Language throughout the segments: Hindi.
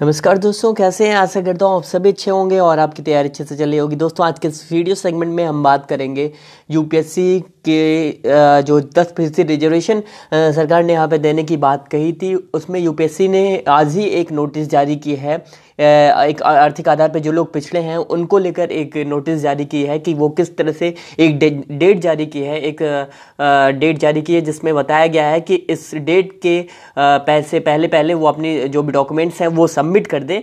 नमस्कार दोस्तों कैसे हैं आशा करता हूँ आप सभी अच्छे होंगे और आपकी तैयारी अच्छे से चली होगी दोस्तों आज के इस वीडियो सेगमेंट में हम बात करेंगे यूपीएससी के जो दस फीसदी रिजर्वेशन सरकार ने यहाँ पे देने की बात कही थी उसमें यूपीएससी ने आज ही एक नोटिस जारी की है एक आर्थिक आधार पर जो लोग पिछड़े हैं उनको लेकर एक नोटिस जारी की है कि वो किस तरह से एक डेट जारी की है एक डेट जारी की है जिसमें बताया गया है कि इस डेट के पैसे पहले पहले वो अपनी जो भी डॉक्यूमेंट्स हैं वो सबमिट कर दें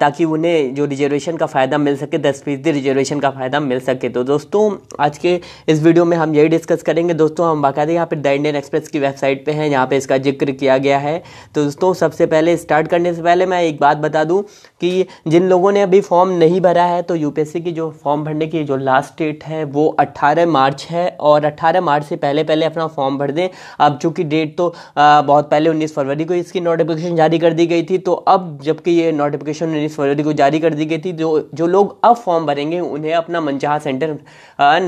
ताकि उन्हें जो रिजर्वेशन का फ़ायदा मिल सके दस फीसदी रिजर्वेशन का फ़ायदा मिल सके तो दोस्तों आज के इस वीडियो में हम यही डिस्कस करेंगे दोस्तों हम बाकायदा यहाँ पर द इंडियन एक्सप्रेस की वेबसाइट पर हैं यहाँ पर इसका जिक्र किया गया है तो दोस्तों सबसे पहले स्टार्ट करने से पहले मैं एक बात बता दूँ कि जिन लोगों ने अभी फॉर्म नहीं भरा है तो यू की जो फॉर्म भरने की जो लास्ट डेट है वो 18 मार्च है और 18 मार्च से पहले पहले अपना फॉर्म भर दें अब चूँकि डेट तो बहुत पहले 19 फरवरी को इसकी नोटिफिकेशन जारी कर दी गई थी तो अब जबकि ये नोटिफिकेशन उन्नीस फरवरी को जारी कर दी गई थी जो जो लोग अब फॉर्म भरेंगे उन्हें अपना मनचाह सेंटर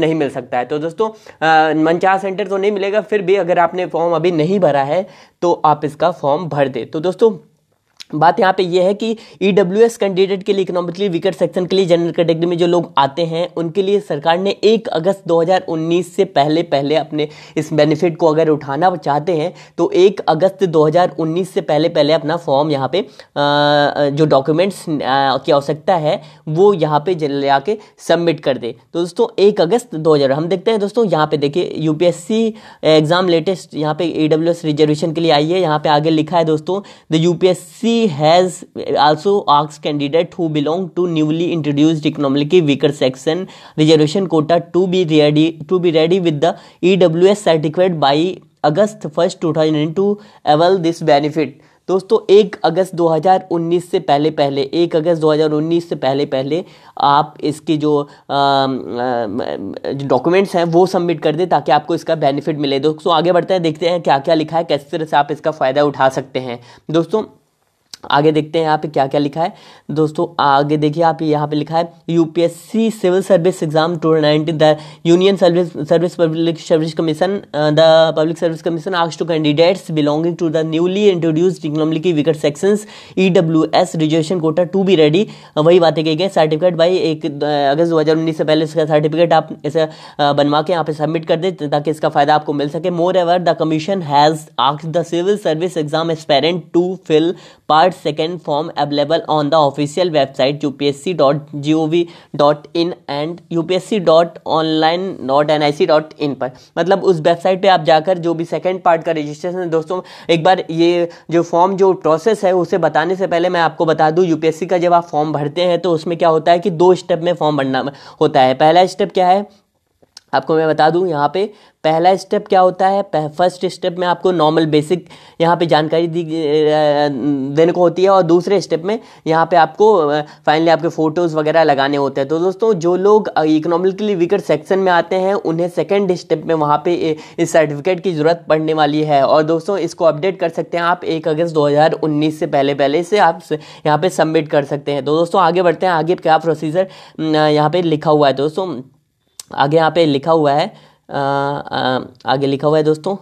नहीं मिल सकता है तो दोस्तों मनचाह सेंटर तो नहीं मिलेगा फिर भी अगर आपने फॉर्म अभी नहीं भरा है तो आप इसका फॉर्म भर दें तो दोस्तों बात यहाँ पे ये है कि ई e कैंडिडेट के लिए इकोनॉमिकली वीकर सेक्शन के लिए जनरल कैटेगरी में जो लोग आते हैं उनके लिए सरकार ने 1 अगस्त 2019 से पहले पहले अपने इस बेनिफिट को अगर उठाना चाहते हैं तो 1 अगस्त 2019 से पहले पहले अपना फॉर्म यहाँ पे जो डॉक्यूमेंट्स की आवश्यकता है वो यहाँ पे ले आके सबमिट कर दे तो दोस्तों एक अगस्त दो हम देखते हैं दोस्तों यहाँ पे देखिए यू एग्जाम लेटेस्ट यहाँ पे ई e रिजर्वेशन के लिए आई है यहाँ पे आगे लिखा है दोस्तों the U has also asks candidate who belong to newly introduced economically weaker section reservation quota to be ready to be ready with the E W S certified by August first two thousand to avail this benefit दोस्तों एक अगस्त 2019 से पहले पहले एक अगस्त 2019 से पहले पहले आप इसके जो डॉक्यूमेंट्स हैं वो सबमिट कर दें ताकि आपको इसका बेनिफिट मिले दोस्तों आगे बढ़ते हैं देखते हैं क्या क्या लिखा है किस तरह से आप इसका फ़ायदा उठा सकते हैं दोस्तों आगे देखते हैं यहाँ पे क्या क्या लिखा है दोस्तों आगे देखिए आप यहाँ पे लिखा है UPSC civil service exam two nineteen the union service service public service commission the public service commission urge to candidates belonging to the newly introduced economically weaker section E W S reservation quota to be ready वही बातें कही गई सर्टिफिकेट भाई एक uh, अगस्त दो हज़ार उन्नीस से पहले इसका सर्टिफिकेट आप इसे uh, बनवा के यहाँ पे सबमिट कर दे ताकि इसका फायदा आपको मिल सके moreover the commission has asks the civil service exam aspirant to fill part second form available on the official website U P S C dot G O V dot in and U P S C dot online dot N I C dot in पर मतलब उस वेबसाइट पर आप जाकर जो भी सेकेंड पार्ट का रजिस्ट्रेशन दोस्तों एक बार ये जो फॉर्म जो प्रोसेस है उसे बताने से पहले मैं आपको बता दूँ यू पी एस सी का जब आप फॉर्म भरते हैं तो उसमें क्या होता है कि दो स्टेप में फॉर्म भरना होता है पहला स्टेप क्या है आपको मैं बता दूं यहाँ पे पहला स्टेप क्या होता है फर्स्ट स्टेप में आपको नॉर्मल बेसिक यहाँ पे जानकारी दी देने को होती है और दूसरे स्टेप में यहाँ पे आपको फाइनली आपके फ़ोटोज़ वगैरह लगाने होते हैं तो दोस्तों जो लोग इकोनॉमिकली वीकर सेक्शन में आते हैं उन्हें सेकेंड स्टेप में वहाँ पर इस सर्टिफिकेट की ज़रूरत पड़ने वाली है और दोस्तों इसको अपडेट कर सकते हैं आप एक अगस्त दो से पहले पहले से आप यहाँ पर सबमिट कर सकते हैं तो दोस्तों आगे बढ़ते हैं आगे क्या प्रोसीजर यहाँ पर लिखा हुआ है दोस्तों आगे यहाँ पे लिखा हुआ है आगे लिखा हुआ है दोस्तों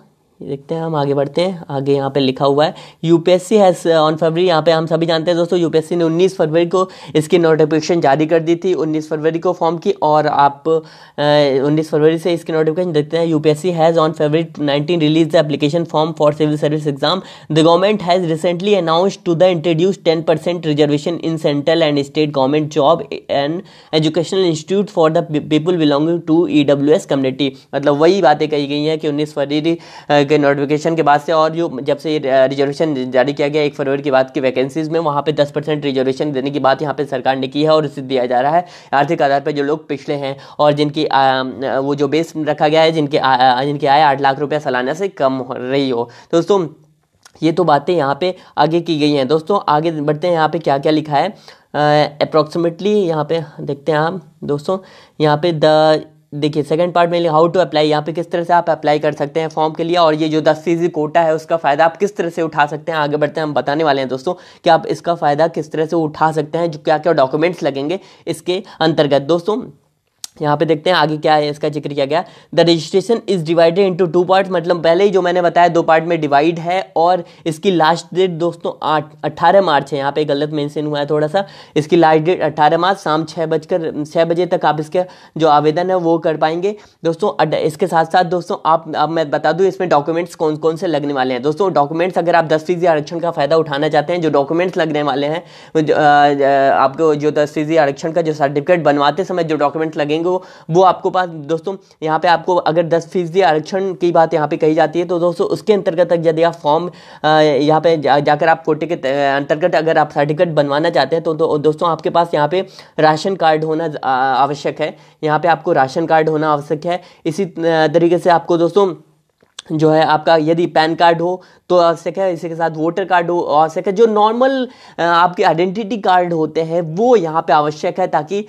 देखते हैं हम आगे बढ़ते हैं आगे यहाँ पे लिखा हुआ है यूपीएससी हैज़ ऑन फरवरी यहाँ पे हम सभी जानते हैं दोस्तों यूपीएससी ने 19 फरवरी को इसकी नोटिफिकेशन जारी कर दी थी 19 फरवरी को फॉर्म की और आप uh, उन्नीस फरवरी से इसकी नोटिफिकेशन देखते हैं UPSC has on February nineteen release the application form for civil service exam the government has recently announce to the introduce ten percent reservation in central and state government job and educational institute for the people belonging to E community मतलब वही बातें कही गई हैं कि उन्नीस फरवरी uh, के नोटिफिकेशन के बाद से और जो जब से रिजर्वेशन जारी किया गया एक फरवरी के बाद की वैकेंसीज में वहाँ पे दस परसेंट रिजर्वेशन देने की बात यहाँ पे सरकार ने की है और उसे दिया जा रहा है आर्थिक आधार पर जो लोग पिछले हैं और जिनकी आ, वो जो बेस रखा गया है जिनके आ, जिनकी आय आठ लाख रुपया सालाना से कम हो रही हो दोस्तों ये तो बातें यहाँ पे आगे की गई हैं दोस्तों आगे बढ़ते हैं यहाँ पे क्या क्या लिखा है अप्रॉक्सीमेटली यहाँ पे देखते हैं हम दोस्तों यहाँ पे द देखिए सेकंड पार्ट में लिए हाउ टू अप्लाई यहाँ पे किस तरह से आप अप्लाई कर सकते हैं फॉर्म के लिए और ये जो दस फीसदी कोटा है उसका फ़ायदा आप किस तरह से उठा सकते हैं आगे बढ़ते हैं हम बताने वाले हैं दोस्तों कि आप इसका फ़ायदा किस तरह से उठा सकते हैं जो क्या क्या डॉक्यूमेंट्स लगेंगे इसके अंतर्गत दोस्तों यहाँ पे देखते हैं आगे क्या है इसका जिक्र किया गया the registration is divided into two part मतलब पहले ही जो मैंने बताया दो पार्ट में डिवाइड है और इसकी लास्ट डेट दोस्तों आठ अट्ठारह मार्च है यहाँ पे गलत मेंशन हुआ है थोड़ा सा इसकी लास्ट डेट अट्ठारह मार्च शाम छः बजकर छः बजे तक आप इसका जो आवेदन है वो कर पाएंगे दोस्तों इसके साथ साथ दोस्तों आप अब मैं बता दूँ इसमें डॉक्यूमेंट्स कौन कौन से लगने वाले हैं दोस्तों डॉक्यूमेंट्स अगर आप दस फीसदी आरक्षण का फ़ायदा उठाना चाहते हैं जो डॉक्यूमेंट्स लगने वाले हैं आपको जो दस फीसदी आरक्षण का जो सर्टिफिकेट बनवाते समय जो डॉक्यूमेंट्स लगेंगे देंगे वो वो आपको पास दोस्तों यहाँ पे आपको अगर दस फीसदी आरक्षण की बात यहाँ पे कही जाती है तो दोस्तों उसके अंतर्गत यदि आप फॉर्म यहाँ पे जाकर आप कोटे के अंतर्गत अगर आप सर्टिफिकेट बनवाना चाहते हैं तो, तो दोस्तों आपके पास यहाँ पे राशन कार्ड होना आवश्यक है यहाँ पे आपको राशन कार्ड होना आवश्यक है इसी तरीके से आपको दोस्तों जो है आपका यदि पैन कार्ड हो तो आवश्यक है इसी के साथ वोटर कार्ड हो आवश्यक है जो नॉर्मल आपके आइडेंटिटी कार्ड होते हैं वो यहाँ पे आवश्यक है ताकि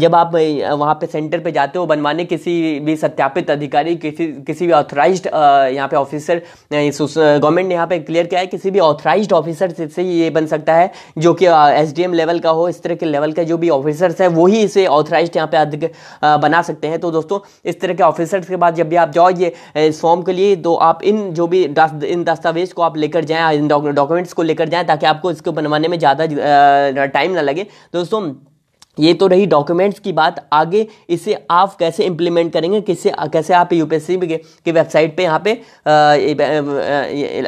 जब आप वहाँ पे सेंटर पे जाते हो बनवाने किसी भी सत्यापित अधिकारी किसी किसी भी ऑथराइज यहाँ पे ऑफिसर गवर्नमेंट ने यहाँ पे क्लियर किया है किसी भी ऑथराइज ऑफिसर से ये बन सकता है जो कि एस लेवल का हो इस तरह के लेवल का जो भी ऑफिसर्स है वही इसे ऑथराइज यहाँ पे बना सकते हैं तो दोस्तों इस तरह के ऑफिसर्स के बाद जब भी आप जाओ ये इस फॉर्म के लिए ये दो तो आप इन जो भी इन दस्तावेज़ को आप लेकर जाएं इन डॉक्यूमेंट्स को लेकर जाएं ताकि आपको इसको बनवाने में ज़्यादा टाइम ना लगे दोस्तों ये तो रही डॉक्यूमेंट्स की बात आगे इसे आप कैसे इम्प्लीमेंट करेंगे किससे कैसे आप यूपीएससी की वेबसाइट पे यहाँ पे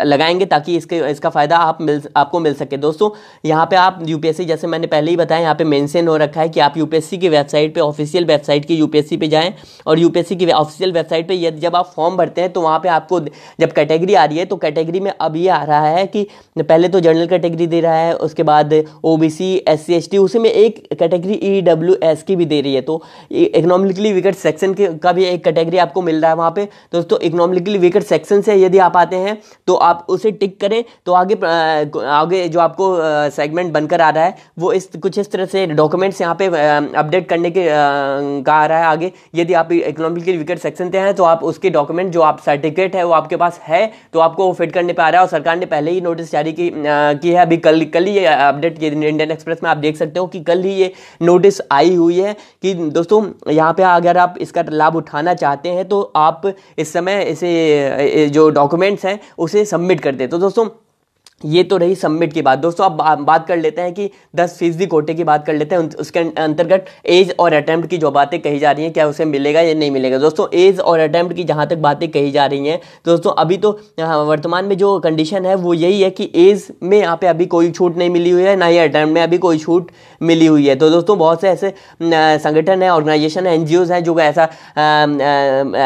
लगाएंगे ताकि इसके इसका फ़ायदा आप मिल आपको मिल सके दोस्तों यहाँ पे आप यूपीएससी जैसे मैंने पहले ही बताया यहाँ पे मेंशन हो रखा है कि आप यूपीएससी की वेबसाइट पे ऑफिशियल वेबसाइट की यूपीएससी पे जाएँ और यूपीएससी की ऑफिशियल वेबसाइट पर जब आप फॉर्म भरते हैं तो वहाँ पर आपको जब कैटेगरी आ रही है तो कैटेगरी में अब ये आ रहा है कि पहले तो जनरल कैटेगरी दे रहा है उसके बाद ओ बी सी उसी में एक कैटेगरी ही ई डब्ल्यू एस की भी दे रही है तो इकोनॉमिकली वीकर सेक्शन के का भी एक कैटेगरी आपको मिल रहा है वहाँ पे दोस्तों इकोनॉमिकली वीकर सेक्शन से यदि आप आते हैं तो आप उसे टिक करें तो आगे आगे जो आपको सेगमेंट बनकर आ रहा है वो इस कुछ इस तरह से डॉक्यूमेंट्स यहाँ पे अपडेट करने के का आ रहा है आगे यदि आप इकोनॉमिकली वीकर सेक्शन से हैं तो आप उसके डॉक्यूमेंट जो आप सर्टिफिकेट है वो आपके पास है तो आपको वो फिट करने पर आ रहा है और सरकार ने पहले ही नोटिस जारी की, की है अभी कल कल ही अपडेट इंडियन एक्सप्रेस में आप देख सकते हो कि कल ही ये नोटिस आई हुई है कि दोस्तों यहाँ पे अगर आप इसका लाभ उठाना चाहते हैं तो आप इस समय इसे जो डॉक्यूमेंट्स हैं उसे सबमिट कर दें तो दोस्तों ये तो रही सबमिट की बात दोस्तों अब बात कर लेते हैं कि दस फीसदी कोटे की बात कर लेते हैं उसके अंतर्गत एज और अटैम्प्ट की जो बातें कही जा रही हैं क्या उसे मिलेगा या नहीं मिलेगा दोस्तों एज और अटैम्प्ट की जहाँ तक बातें कही जा रही हैं दोस्तों अभी तो वर्तमान में जो कंडीशन है वो यही है कि एज में यहाँ पे अभी कोई छूट नहीं मिली हुई है ना ही अटैम्प्ट में अभी कोई छूट मिली हुई है तो दोस्तों बहुत से ऐसे संगठन हैं ऑर्गेनाइजेशन है एन हैं जो ऐसा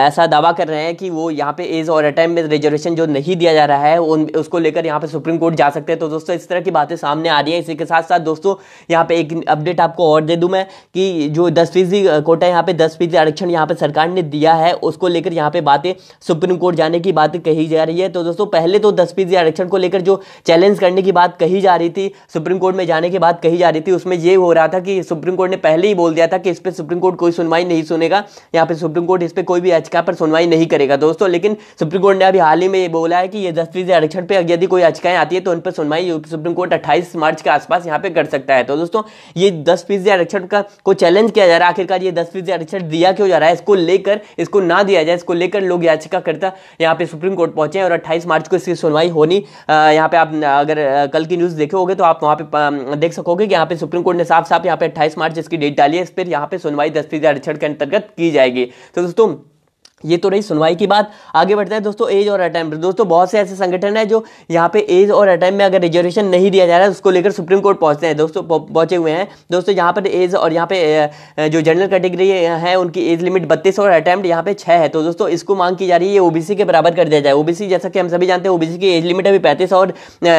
ऐसा दावा कर रहे हैं कि वो यहाँ पे एज और अटैम्प्ट में रिजर्वेशन जो नहीं दिया जा रहा है उन उसको लेकर यहाँ पर सुप्रीम कोर्ट कोर्ट जा सकते हैं तो दोस्तों इस तरह की बातें सामने आ रही है इसी के साथ साथ दोस्तों यहाँ पे एक अपडेट आपको और दे दूँ मैं कि जो दस फीसदी कोटा यहाँ पे दस फीसदी आरक्षण यहाँ पे सरकार ने दिया है उसको लेकर यहाँ पे बातें सुप्रीम कोर्ट जाने की बात कही जा रही है तो दोस्तों पहले तो दस फीसदी आरक्षण को लेकर जो चैलेंज करने की बात कही जा रही थी सुप्रीम कोर्ट में जाने की बात कही जा रही थी उसमें ये हो रहा था कि सुप्रीम कोर्ट ने पहले ही बोल दिया था कि इस पर सुप्रीम कोर्ट कोई सुनवाई नहीं सुनेगा यहाँ पर सुप्रीम कोर्ट इस पर कोई भी याचिका पर सुनवाई नहीं करेगा दोस्तों लेकिन सुप्रीम कोर्ट ने अभी हाल ही में ये बोला है कि ये दस फीसदी आरक्षण पर यदि कोई याचिकाएं आती चाहिए तो उन पर सुनवाई सुप्रीम कोर्ट अट्ठाईस मार्च के आसपास यहाँ पे कर सकता है तो दोस्तों ये दस फीसदी आरक्षण का को चैलेंज किया जा रहा है आखिरकार ये दस फीसदी आरक्षण दिया क्यों जा रहा है इसको लेकर इसको ना दिया जाए इसको लेकर लोग याचिकाकर्ता यहाँ पे सुप्रीम कोर्ट पहुंचे और अट्ठाईस मार्च को इसकी सुनवाई होनी यहाँ पे आप अगर कल की न्यूज़ देखोगे तो आप वहाँ पे देख सकोगे कि यहाँ पे सुप्रीम कोर्ट ने साफ साफ यहाँ पे अट्ठाईस मार्च इसकी डेट डाली है इस पर यहाँ पे सुनवाई दस फीसदी आरक्षण के अंतर्गत की जाएगी तो दोस्तों ये तो रही सुनवाई की बात आगे बढ़ते हैं दोस्तों एज और अटैम्प दोस्तों बहुत से ऐसे संगठन हैं जो यहाँ पे एज और अटैम्प में अगर रिजर्वेशन नहीं दिया जा रहा है उसको लेकर सुप्रीम कोर्ट पहुँचते हैं दोस्तों पहुँचे हुए हैं दोस्तों यहाँ पर एज और यहाँ पे जो जनरल कैटेगरी है उनकी एज लिमिट बत्तीस और अटैम्प्ट यहाँ पे छः है तो दोस्तों इसको मांग की जा रही है ओबीसी के बराबर कर दिया जाए ओ जैसा कि हम सभी जानते हैं ओबीसी की एज लिमिट अभी पैंतीस और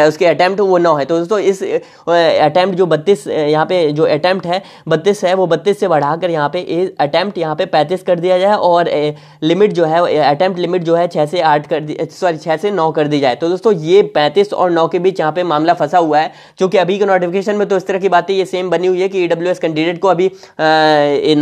उसके अटैम्प्ट वो नौ है तो दोस्तों इस अटैम्प्ट जो बत्तीस यहाँ पे जो अटैम्प्ट है बत्तीस है वो बत्तीस से बढ़ाकर यहाँ पे एज अटैम्प्ट यहाँ पे पैंतीस कर दिया जाए और लिमिट जो है अटैम्प्ट लिमिट जो है छः से आठ कर दी सॉरी छः से नौ कर दी जाए तो दोस्तों ये पैंतीस और नौ के बीच यहाँ पे मामला फंसा हुआ है क्योंकि अभी के नोटिफिकेशन में तो इस तरह की बातें ये सेम बनी हुई है कि ई e कैंडिडेट को अभी आ,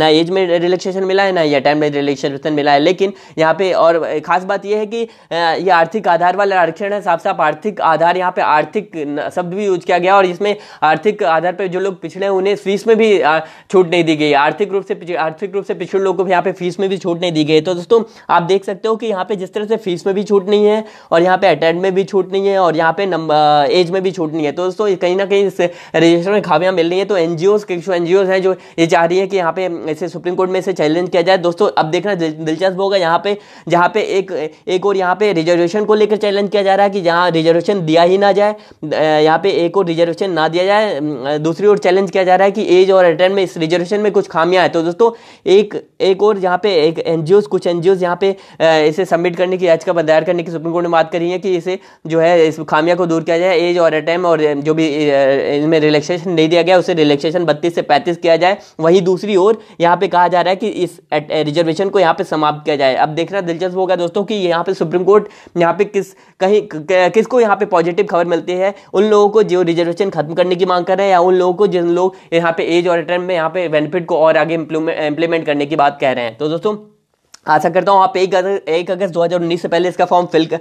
ना एज में रिलेक्सेशन मिला है ना ये अटैम्प्ट में रिलेक्सेशन मिला है लेकिन यहाँ पे और खास बात यह है कि ये आर्थिक आधार वाला आरक्षण है साफ साफ आर्थिक आधार यहाँ पर आर्थिक शब्द भी यूज किया गया और इसमें आर्थिक आधार पर जो लोग पिछड़े हैं उन्हें फीस में भी छूट नहीं दी गई आर्थिक रूप से आर्थिक रूप से पिछड़े लोगों को यहाँ पे फीस में भी छूट नहीं दी गई तो दोस्तों दोस्तों आप देख सकते हो कि यहाँ पे जिस तरह से फीस में भी छूट नहीं है और यहाँ पे अटेंड में भी छूट नहीं है और यहाँ पे नंबर एज uh, में भी छूट नहीं है तो दोस्तों कहीं ना कहीं इस रजिस्टर uh, में खामियाँ मिल रही है तो एन जी एन हैं जो ये चाह रही है कि यहाँ पे इसे सुप्रीम कोर्ट में इसे चैलेंज किया जाए दोस्तों अब देखना दिलचस्प होगा यहाँ पे जहाँ पे एक एक और यहाँ पे रिजर्वेशन को लेकर चैलेंज किया जा रहा है कि जहाँ रिजर्वेशन दिया ही ना जाए uh, यहाँ पे एक और रिजर्वेशन ना दिया जाए um, दूसरी ओर चैलेंज किया जा रहा है कि एज और अटेंड में इस रिजर्वेशन में कुछ खामियां है तो दोस्तों एक एक और यहाँ पे एक एन कुछ एन एनजीओज यहाँ पे इसे सबमिट करने की याचिका पर दायर करने की सुप्रीम कोर्ट ने बात करी है कि इसे जो है इस खामिया को दूर किया जाए एज और अटैम और जो भी इनमें रिलैक्सेशन नहीं दिया गया उसे रिलैक्सेशन बत्तीस से पैंतीस किया जाए वहीं दूसरी ओर यहाँ पे कहा जा रहा है कि इस रिजर्वेशन को यहाँ पे समाप्त किया जाए अब देखना दिलचस्प होगा दोस्तों कि यहाँ पे सुप्रीम कोर्ट यहाँ पे किस कहीं किसको यहाँ पे पॉजिटिव खबर मिलती है उन लोगों को जो रिजर्वेशन खत्म करने की मांग कर रहे हैं या उन लोगों को जिन लोग यहाँ पे एज और अटैम में यहाँ पे बेनिफिट को और आगे इंप्लीमेंट करने की बात कह रहे हैं तो दोस्तों आशा करता हूँ आप एक अगस्त एक अगस्त दो हज़ार उन्नीस से पहले इसका फॉर्म फिल कर,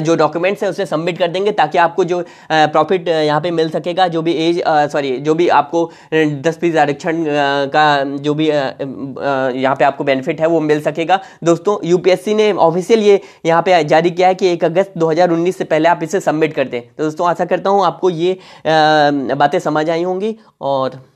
जो डॉक्यूमेंट्स हैं उसे सबमिट कर देंगे ताकि आपको जो प्रॉफिट यहाँ पे मिल सकेगा जो भी एज सॉरी जो भी आपको दस फीस आरक्षण का जो भी यहाँ पे आपको बेनिफिट है वो मिल सकेगा दोस्तों यूपीएससी ने ऑफिशियल ये यहाँ पे जारी किया है कि एक अगस्त दो से पहले आप इसे सबमिट कर दें तो दोस्तों आशा करता हूँ आपको ये बातें समझ आई होंगी और